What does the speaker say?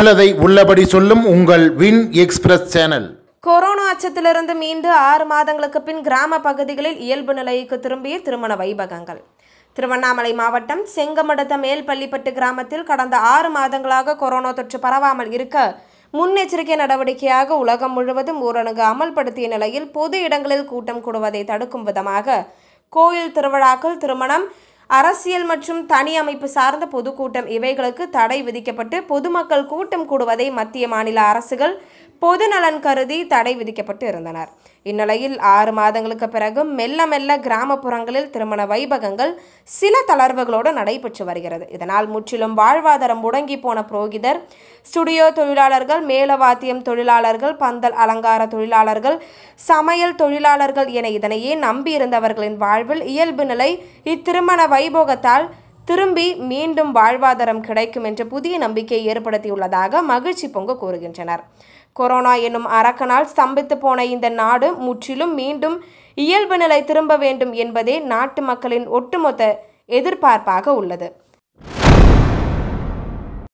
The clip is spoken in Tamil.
உள்ளதை உள்ளபடி சொல்லும் உங்கள் வின் எக்ஸ்பிரஸ் சேனல் கொரோனா அச்சத்திலிருந்து மீண்டு ஆறு மாதங்களுக்கு பின் கிராம பகுதிகளில் இயல்பு நிலைக்கு திரும்பிய திருமண வைபகங்கள் திருவண்ணாமலை மாவட்டம் செங்கமடத்த மேல்பள்ளிப்பட்டு கிராமத்தில் கடந்த ஆறு மாதங்களாக கொரோனா தொற்று பரவாமல் இருக்க முன்னெச்சரிக்கை நடவடிக்கையாக உலகம் முழுவதும் ஊரடங்கு அமல்படுத்திய நிலையில் பொது இடங்களில் கூட்டம் கூடுவதை தடுக்கும் விதமாக கோயில் திருவிழாக்கள் திருமணம் அரசியல் மற்றும் தனி அமைப்பு சார்ந்த பொதுக்கூட்டம் இவைகளுக்கு தடை விதிக்கப்பட்டு பொதுமக்கள் கூட்டம் கூடுவதை மத்திய மாநில அரசுகள் பொது நலன் கருதி தடை விதிக்கப்பட்டு இருந்தனர் இந்நிலையில் ஆறு மாதங்களுக்கு பிறகு மெல்ல மெல்ல கிராமப்புறங்களில் திருமண வைபகங்கள் சில தளர்வுகளோடு நடைபெற்று வருகிறது இதனால் முற்றிலும் வாழ்வாதாரம் முடங்கி போன புரோகிதர் ஸ்டுடியோ தொழிலாளர்கள் மேலவாத்தியம் தொழிலாளர்கள் பந்தல் அலங்கார தொழிலாளர்கள் சமையல் தொழிலாளர்கள் என இதனையே நம்பியிருந்தவர்களின் வாழ்வில் இயல்பு நிலை இத்திருமண வைபோகத்தால் திரும்பி மீண்டும் வாழ்வாதாரம் கிடைக்கும் என்ற புதிய நம்பிக்கையை ஏற்படுத்தியுள்ளதாக மகிழ்ச்சி பொங்கு கூறுகின்றனர் கொரோனா என்னும் அரக்கனால் ஸ்தம்பித்து போன இந்த நாடு முற்றிலும் மீண்டும் இயல்பு நிலை திரும்ப வேண்டும் என்பதே நாட்டு மக்களின் ஒட்டுமொத்த எதிர்பார்ப்பாக உள்ளது